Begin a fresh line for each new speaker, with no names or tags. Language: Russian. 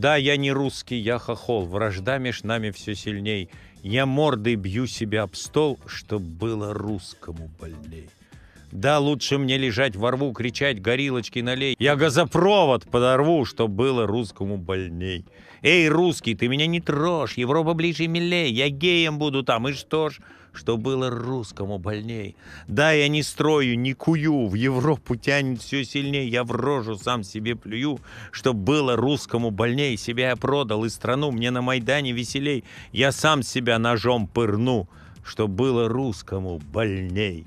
Да, я не русский, я хохол, вражда меж нами все сильней. Я мордой бью себя об стол, чтоб было русскому больней. Да, лучше мне лежать во рву, кричать «Горилочки налей!» Я газопровод подорву, чтоб было русскому больней. Эй, русский, ты меня не трожь, Европа ближе и милей, я геем буду там, и что ж? Что было русскому больней. Да, я не строю, не кую, в Европу тянет все сильнее, я в рожу сам себе плюю, что было русскому больней, себя я продал, и страну мне на Майдане веселей, я сам себя ножом пырну, что было русскому больней.